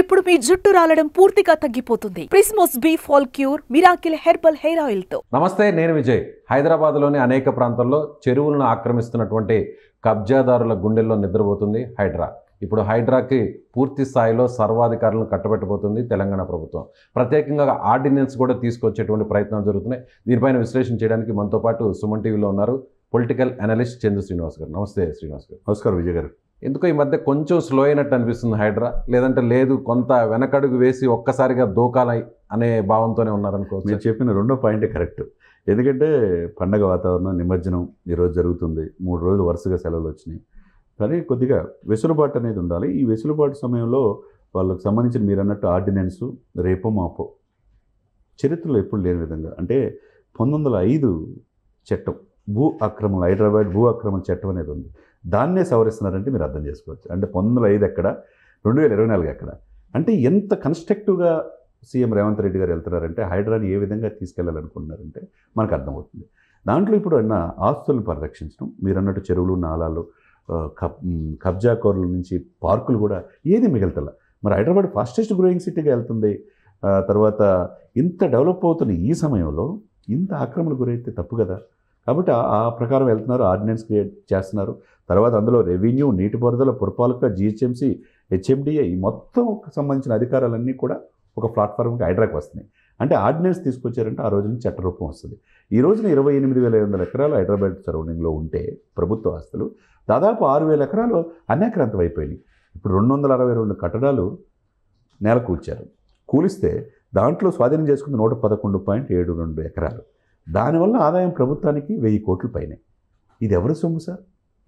ఇప్పుడు మీ జుట్టు రాలడం పూర్తిగా తగ్గిపోతుంది క్రిస్మస్ బీ ఫాల్ cure miracle herbal hair oil తో నమస్తే నేను విజయ్ హైదరాబాద్ లోని అనేక ప్రాంతాల్లో చెరువులను ఆక్రమిస్తున్నటువంటి కబ్జాదారుల గుండెల్లో నిద్రపోతుంది హైడ్రా ఇప్పుడు హైడ్రాకి పూర్తి స్థాయిలో సర్వాధికారులను కట్టబెట్టబోతుంది తెలంగాణ ప్రభుత్వం ప్రత్యేకంగా ఆర్డినెన్స్ కూడా తీసుకొచ్చేటువంటి ప్రయత్నాలు జరుగుతున్నాయి దీనిపైన విశ్లేషణ చేయడానికి మనతో పాటు సుమన్ టీవీలో ఉన్నారు పొలిటికల్ అనలిస్ట్ చంద్ర శ్రీనివాస్ గారు నమస్తే శ్రీనివాస్ గారు నమస్కారం విజయ్ గారు ఎందుకో ఈ మధ్య కొంచెం స్లో అయినట్టు అనిపిస్తుంది హైడ్రా లేదంటే లేదు కొంత వెనకడుగు వేసి ఒక్కసారిగా దూకాలై అనే భావంతోనే ఉన్నారనుకో మీరు చెప్పిన రెండో పాయింట్ కరెక్ట్ ఎందుకంటే పండగ వాతావరణం నిమజ్జనం ఈరోజు జరుగుతుంది మూడు రోజులు వరుసగా సెలవులు వచ్చినాయి కానీ కొద్దిగా వెసులుబాటు అనేది ఉండాలి ఈ వెసులుబాటు సమయంలో వాళ్ళకు సంబంధించిన మీరు అన్నట్టు ఆర్డినెన్స్ రేపో మాపో చరిత్రలో ఎప్పుడు లేని విధంగా అంటే పంతొమ్మిది వందల ఐదు చట్టం భూ అక్రమం హైదరాబాద్ భూ అక్రమం చట్టం అనేది ఉంది దాన్నే సవరిస్తున్నారంటే మీరు అర్థం చేసుకోవచ్చు అంటే పంతొమ్మిది ఐదు ఎక్కడ రెండు వేల ఇరవై నాలుగు ఎక్కడ అంటే ఎంత కన్స్ట్రక్టివ్గా సీఎం రేవంత్ రెడ్డి గారు వెళ్తున్నారంటే హైడ్రాని ఏ విధంగా తీసుకెళ్లాలనుకుంటున్నారంటే మనకు అర్థమవుతుంది దాంట్లో ఇప్పుడు అన్న ఆస్తులను పరిరక్షించడం మీరు అన్నట్టు చెరువులు నాలాలు కబ్జాకోర్ల నుంచి పార్కులు కూడా ఏది మిగలతల మరి హైదరాబాద్ ఫాస్టెస్ట్ గ్రోయింగ్ సిటీగా వెళ్తుంది తర్వాత ఇంత డెవలప్ అవుతున్న ఈ సమయంలో ఇంత ఆక్రమణ గురైతే తప్పు కదా కాబట్టి ఆ ప్రకారం వెళ్తున్నారు ఆర్డినెన్స్ క్రియేట్ చేస్తున్నారు తర్వాత అందులో రెవెన్యూ నీటిపారుదల పురపాలక జిహెచ్ఎంసీ హెచ్ఎండిఏ ఈ మొత్తం సంబంధించిన అధికారాలన్నీ కూడా ఒక ప్లాట్ఫామ్కి హైడ్రాకి వస్తున్నాయి అంటే ఆర్డినెన్స్ తీసుకొచ్చారంటే ఆ రోజు నుంచి చట్టరూపం వస్తుంది ఈ రోజున ఇరవై ఎనిమిది వేల ఐదు వందల ఎకరాలు హైదరాబాద్ సరౌండింగ్లో ఉంటే ప్రభుత్వ ఆస్తులు దాదాపు ఆరు వేల ఎకరాలు అనేక్రాంతం అయిపోయినాయి ఇప్పుడు రెండు వందల అరవై రెండు కట్టడాలు నెల కూల్చారు కూలిస్తే దాంట్లో స్వాధీనం చేసుకుంది నూట పదకొండు పాయింట్ ఏడు రెండు ఎకరాలు దానివల్ల ఆదాయం ప్రభుత్వానికి వెయ్యి కోట్లు పైనే ఇది ఎవరి సొమ్ము సార్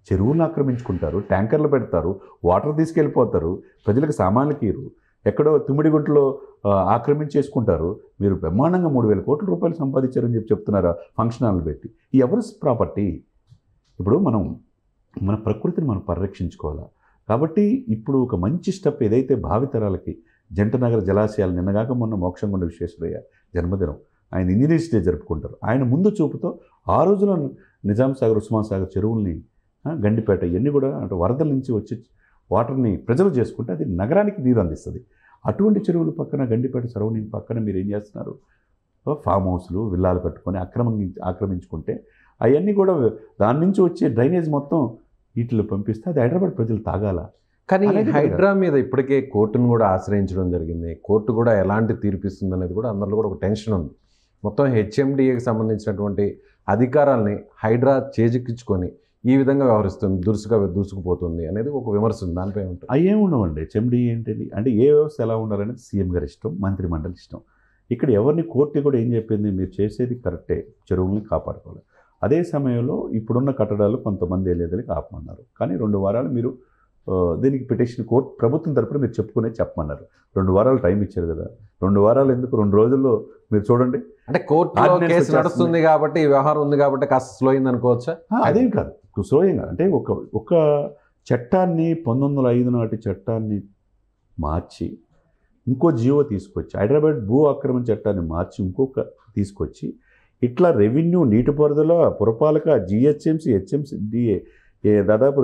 చెరువులను ఆక్రమించుకుంటారు ట్యాంకర్లు పెడతారు వాటర్ తీసుకెళ్ళిపోతారు ప్రజలకు సామాన్లు తీరు ఎక్కడో గుంటలో ఆక్రమించేసుకుంటారు మీరు బ్రహ్మాండంగా మూడు వేల కోట్ల రూపాయలు సంపాదించారని చెప్పి చెప్తున్నారు ఫంక్షనాలను పెట్టి ఈ ఎవరి ప్రాపర్టీ ఇప్పుడు మనం మన ప్రకృతిని మనం పరిరక్షించుకోవాలా కాబట్టి ఇప్పుడు ఒక మంచి స్టెప్ ఏదైతే భావితరాలకి జంటనగర జలాశయాలు నిన్నగాక మొన్న మోక్షంగుండ విశ్వేశ్వరయ్య జన్మదినం ఆయన ఇంజనీర్స్ డే జరుపుకుంటారు ఆయన ముందు చూపుతో ఆ రోజున నిజాం సాగర్ ఉస్మాన్ సాగర్ చెరువుల్ని గండిపేట ఇవన్నీ కూడా అంటే వరదల నుంచి వచ్చి వాటర్ని ప్రిజర్వ్ చేసుకుంటే అది నగరానికి నీరు అందిస్తుంది అటువంటి చెరువుల పక్కన గండిపేట సరౌండింగ్ పక్కన మీరు ఏం చేస్తున్నారు ఫామ్ హౌస్లు విల్లాలు కట్టుకొని అక్రమం ఆక్రమించుకుంటే అవన్నీ కూడా దాని నుంచి వచ్చే డ్రైనేజ్ మొత్తం వీటిలో పంపిస్తే అది హైదరాబాద్ ప్రజలు తాగాల కానీ హైడ్రా మీద ఇప్పటికే కోర్టును కూడా ఆశ్రయించడం జరిగింది కోర్టు కూడా ఎలాంటి తీర్పిస్తుంది అనేది కూడా అందరిలో కూడా ఒక టెన్షన్ ఉంది మొత్తం హెచ్ఎండిఏకి సంబంధించినటువంటి అధికారాలని హైడ్రా చేజిక్కించుకొని ఈ విధంగా వ్యవహరిస్తుంది దురుసుగా దూసుకుపోతుంది అనేది ఒక విమర్శ ఉంది దానిపై ఉంటుంది అయ్యే ఉండవండి హెచ్ఎండి ఏంటండి అంటే ఏ వ్యవస్థ ఎలా ఉండాలనేది సీఎం గారి ఇష్టం మంత్రి మండలి ఇష్టం ఇక్కడ ఎవరిని కోర్టు కూడా ఏం చెప్పింది మీరు చేసేది కరెక్టే చెరువుల్ని కాపాడుకోవాలి అదే సమయంలో ఇప్పుడున్న కట్టడాలు కొంతమంది లేదని కాపమన్నారు కానీ రెండు వారాలు మీరు దీనికి పిటిషన్ కోర్టు ప్రభుత్వం తరపున మీరు చెప్పుకునే చెప్పమన్నారు రెండు వారాలు టైం ఇచ్చారు కదా రెండు వారాలు ఎందుకు రెండు రోజుల్లో మీరు చూడండి అంటే కోర్టు కేసు నడుస్తుంది కాబట్టి వ్యవహారం ఉంది కాబట్టి కాస్త స్లో అయింది అనుకోవచ్చా అదేం కాదు స్లో అయింది కాదు అంటే ఒక ఒక చట్టాన్ని పంతొమ్మిది వందల ఐదు నాటి చట్టాన్ని మార్చి ఇంకో జీవో తీసుకొచ్చి హైదరాబాద్ భూ ఆక్రమణ చట్టాన్ని మార్చి ఇంకొక తీసుకొచ్చి ఇట్లా రెవెన్యూ నీటిపారుదల పురపాలక జిహెచ్ఎంసీ హెచ్ఎంసీ డిఏ దాదాపు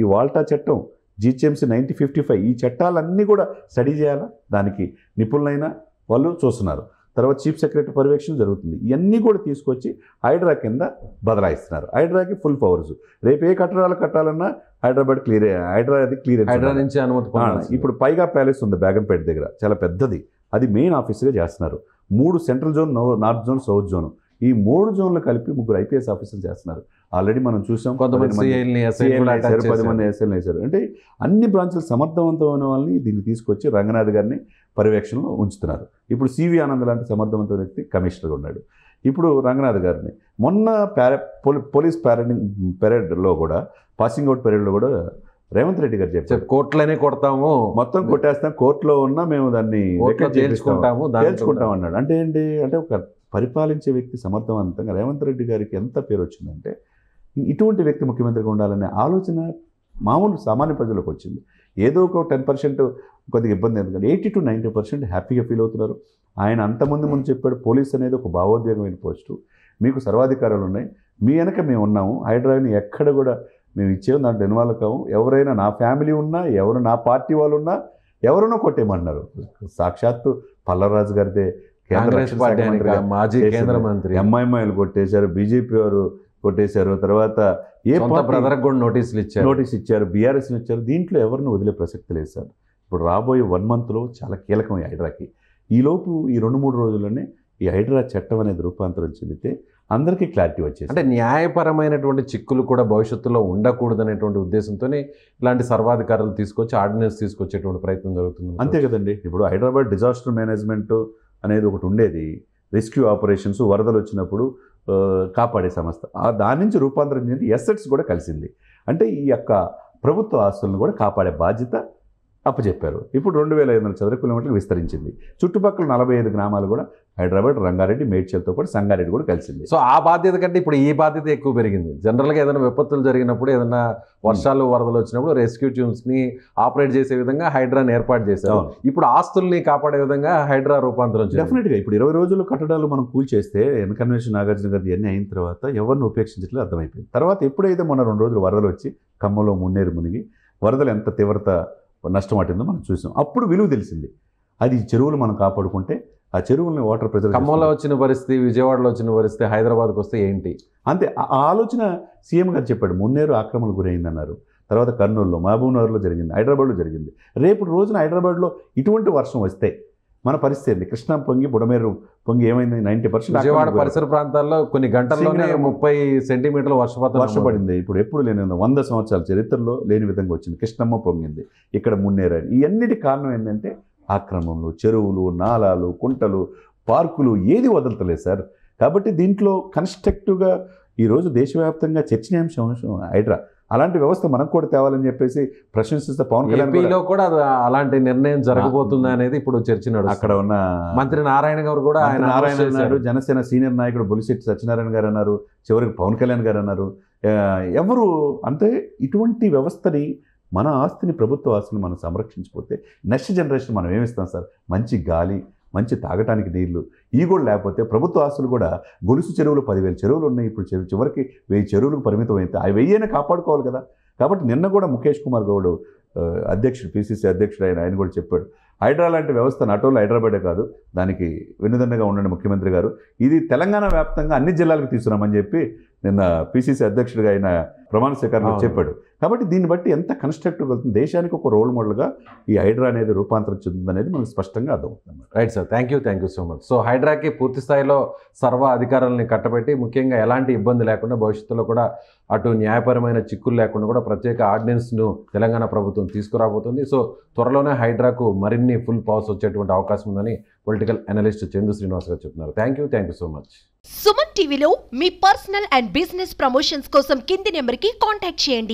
ఈ వాల్టా చట్టం జిహెచ్ఎంసీ నైన్టీన్ ఫిఫ్టీ ఫైవ్ ఈ చట్టాలన్నీ కూడా స్టడీ చేయాలా దానికి నిపుణులైన వాళ్ళు చూస్తున్నారు తర్వాత చీఫ్ సెక్రటరీ పర్యవేక్షణ జరుగుతుంది ఇవన్నీ కూడా తీసుకొచ్చి హైడ్రా కింద బదలాయిస్తున్నారు హైడ్రాకి ఫుల్ పవర్స్ రేపు ఏ కట్టడాలు కట్టాలన్నా హైదరాబాద్ క్లియర్ హైడ్రా అది క్లియర్ హైడ్రా నుంచి అనుమతి ఇప్పుడు పైగా ప్యాలెస్ ఉంది బేగంపేట దగ్గర చాలా పెద్దది అది మెయిన్ ఆఫీస్గా చేస్తున్నారు మూడు central zone north zone south zone ఈ మూడు జోన్లు కలిపి ముగ్గురు ఐపీఎస్ ఆఫీసర్లు చేస్తున్నారు ఆల్రెడీ మనం చూసాం కొంతమంది పది మంది ఎస్ఐలు వేశారు అంటే అన్ని బ్రాంచ్లు సమర్థవంతమైన వాళ్ళని దీన్ని తీసుకొచ్చి రంగనాథ్ గారిని పర్యవేక్షణలో ఉంచుతున్నారు ఇప్పుడు సివి ఆనంద్ లాంటి సమర్థవంతమైన వ్యక్తి కమిషనర్గా ఉన్నాడు ఇప్పుడు రంగనాథ్ గారిని మొన్న ప్యార పోలీస్ ప్యారడింగ్ పెరేడ్లో కూడా పాసింగ్ అవుట్ పెరేడ్లో కూడా రేవంత్ రెడ్డి గారు చెప్పారు కోర్టులోనే కొడతాము మొత్తం కొట్టేస్తాం కోర్టులో ఉన్నా మేము దాన్ని తేల్చుకుంటాము తేల్చుకుంటాం అన్నాడు అంటే ఏంటి అంటే ఒక పరిపాలించే వ్యక్తి సమర్థవంతంగా రేవంత్ రెడ్డి గారికి ఎంత పేరు వచ్చిందంటే ఇటువంటి వ్యక్తి ముఖ్యమంత్రిగా ఉండాలనే ఆలోచన మామూలు సామాన్య ప్రజలకు వచ్చింది ఏదో ఒక టెన్ పర్సెంట్ కొద్దిగా ఇబ్బంది ఎందుకంటే ఎయిటీ టు నైంటీ పర్సెంట్ హ్యాపీగా ఫీల్ అవుతున్నారు ఆయన అంతమంది ముందు చెప్పాడు పోలీస్ అనేది ఒక భావోద్వేగమైన పోస్టు మీకు సర్వాధికారాలు ఉన్నాయి మీ వెనక మేము ఉన్నాము హైడ్రాయిని ఎక్కడ కూడా మేము ఇచ్చాము దాంట్లో ఇన్వాల్వ్ కావు ఎవరైనా నా ఫ్యామిలీ ఉన్నా ఎవరు నా పార్టీ వాళ్ళు ఉన్నా ఎవరినో కొట్టేయమన్నారు సాక్షాత్తు పల్లరాజు గారిదే కాంగ్రెస్ పార్టీ మాజీ కేంద్ర మంత్రి ఎంఐఎంఐలు కొట్టేశారు బీజేపీ వారు కొట్టేశారు తర్వాత ఏ బ్రదర్ కూడా నోటీసులు ఇచ్చారు నోటీస్ ఇచ్చారు బీఆర్ఎస్ ఇచ్చారు దీంట్లో ఎవరిని వదిలే ప్రసక్తి లేదు సార్ ఇప్పుడు రాబోయే వన్ మంత్లో చాలా కీలకం ఈ హైడ్రాకి ఈలోపు ఈ రెండు మూడు రోజుల్లోనే ఈ హైడ్రా చట్టం అనేది రూపాంతరం చెందితే అందరికీ క్లారిటీ వచ్చేది అంటే న్యాయపరమైనటువంటి చిక్కులు కూడా భవిష్యత్తులో అనేటువంటి ఉద్దేశంతోనే ఇలాంటి సర్వాధికారులు తీసుకొచ్చి ఆర్డినెన్స్ తీసుకొచ్చేటువంటి ప్రయత్నం జరుగుతుంది అంతే కదండి ఇప్పుడు హైదరాబాద్ డిజాస్టర్ మేనేజ్మెంట్ అనేది ఒకటి ఉండేది రెస్క్యూ ఆపరేషన్స్ వరదలు వచ్చినప్పుడు కాపాడే సంస్థ దాని నుంచి రూపాంతరం చెంది ఎస్సెట్స్ కూడా కలిసింది అంటే ఈ యొక్క ప్రభుత్వ ఆస్తులను కూడా కాపాడే బాధ్యత అప్పచెప్పారు ఇప్పుడు రెండు వేల ఐదు వందల చదరపు కిలోమీటర్లు విస్తరించింది చుట్టుపక్కల నలభై ఐదు గ్రామాలు కూడా హైదరాబాద్ రంగారెడ్డి మేడ్చల్తో పాటు సంగారెడ్డి కూడా కలిసింది సో ఆ బాధ్యత కంటే ఇప్పుడు ఈ బాధ్యత ఎక్కువ పెరిగింది జనరల్గా ఏదైనా విపత్తులు జరిగినప్పుడు ఏదైనా వర్షాలు వరదలు వచ్చినప్పుడు రెస్క్యూ టీమ్స్ని ఆపరేట్ చేసే విధంగా హైడ్రాని ఏర్పాటు చేశారు ఇప్పుడు ఆస్తుల్ని కాపాడే విధంగా హైడ్రా రూపాంతరం డెఫినెట్గా ఇప్పుడు ఇరవై రోజులు కట్టడాలు మనం కూల్చేస్తే ఎన్కన్వెన్షన్ నాగార్జున గారి ఇవన్నీ అయిన తర్వాత ఎవరిని ఉపేక్షించట్లేదు అర్థమైపోయింది తర్వాత ఎప్పుడైతే మొన్న రెండు రోజులు వరదలు వచ్చి కమ్మలో మున్నేరు మునిగి వరదలు ఎంత తీవ్రత నష్టం పట్టిందో మనం చూసాం అప్పుడు విలువ తెలిసింది అది చెరువులు మనం కాపాడుకుంటే ఆ చెరువులని వాటర్ ప్రెజర్ ఖమ్మంలో వచ్చిన పరిస్థితి విజయవాడలో వచ్చిన పరిస్థితి హైదరాబాద్కి వస్తే ఏంటి అంతే ఆ ఆలోచన సీఎం గారు చెప్పాడు మున్నేరు ఆక్రమణకు గురైందన్నారు తర్వాత కర్నూలులో నగర్లో జరిగింది హైదరాబాద్లో జరిగింది రేపు రోజున హైదరాబాద్లో ఇటువంటి వర్షం వస్తే మన పరిస్థితి ఏంది కృష్ణ పొంగి బుడమేరు పొంగి ఏమైంది నైంటీ పర్సెంట్ విజయవాడ పరిసర ప్రాంతాల్లో కొన్ని గంటల్లోనే ముప్పై సెంటీమీటర్ల వర్షపాతం వర్షపడింది ఇప్పుడు ఎప్పుడు లేని వంద సంవత్సరాల చరిత్రలో లేని విధంగా వచ్చింది కృష్ణమ్మ పొంగింది ఇక్కడ మున్నేరాని ఇవన్నిటి కారణం ఏంటంటే ఆక్రమణలు చెరువులు నాలాలు కుంటలు పార్కులు ఏది వదలతలేదు సార్ కాబట్టి దీంట్లో కన్స్ట్రక్టివ్గా ఈరోజు దేశవ్యాప్తంగా చర్చనీయాంశం హైడ్రా అలాంటి వ్యవస్థ మనకు కూడా తేవాలని చెప్పేసి ప్రశంసిస్తే పవన్ కళ్యాణ్ కూడా అలాంటి నిర్ణయం జరగబోతుంది అనేది ఇప్పుడు చర్చ అక్కడ ఉన్న మంత్రి నారాయణ గారు కూడా ఆయన నారాయణ అన్నారు జనసేన సీనియర్ నాయకుడు బులిశెట్టి సత్యనారాయణ గారు అన్నారు చివరికి పవన్ కళ్యాణ్ గారు అన్నారు ఎవరు అంటే ఇటువంటి వ్యవస్థని మన ఆస్తిని ప్రభుత్వ ఆస్తిని మనం సంరక్షించిపోతే నెక్స్ట్ జనరేషన్ మనం ఏమిస్తాం సార్ మంచి గాలి మంచి తాగటానికి నీళ్లు ఈ కూడా లేకపోతే ప్రభుత్వ ఆస్తులు కూడా గొలుసు చెరువులు పదివేల చెరువులు ఉన్నాయి ఇప్పుడు చెరువు చివరికి వెయ్యి చెరువులకు పరిమితం అయితే అవి వెయ్యైనా కాపాడుకోవాలి కదా కాబట్టి నిన్న కూడా ముఖేష్ కుమార్ గౌడ్ అధ్యక్షుడు పిసిసి అధ్యక్షుడు ఆయన ఆయన కూడా చెప్పాడు హైడ్రా లాంటి వ్యవస్థ నటోలు హైదరాబాదే కాదు దానికి వెన్నుదండగా ఉండండి ముఖ్యమంత్రి గారు ఇది తెలంగాణ వ్యాప్తంగా అన్ని జిల్లాలకు తీసుకురామని చెప్పి నిన్న పిసిసి అధ్యక్షుడిగా ఆయన ప్రమాణ స్వీకారంలో చెప్పాడు కాబట్టి దీన్ని బట్టి ఎంత కన్స్ట్రక్టివ్ వెళ్తుంది దేశానికి ఒక రోల్ మోడల్గా ఈ హైడ్రా అనేది రూపాంతరం చెందుతుంది మనకు స్పష్టంగా అర్థమవుతుంది right sir thank you thank you so much so హైడ్రాకి పూర్తి స్థాయిలో సర్వ అధికారాలని కట్టబెట్టి ముఖ్యంగా ఎలాంటి ఇబ్బంది లేకుండా భవిష్యత్తులో కూడా అటు న్యాయపరమైన చిక్కులు లేకుండా కూడా ప్రత్యేక ఆర్డినెన్స్ను తెలంగాణ ప్రభుత్వం తీసుకురాబోతుంది సో త్వరలోనే హైడ్రాకు మరిన్ని ఫుల్ పవర్స్ వచ్చేటువంటి అవకాశం ఉందని పొలిటికల్ అనలిస్ట్ చందు శ్రీనివాస్ గారు చెప్తున్నారు thank you thank you so much Suman టీవీలో మీ పర్సనల్ అండ్ బిజినెస్ ప్రమోషన్స్ కోసం కింది నెంబర్కి కాంటాక్ట్ చేయండి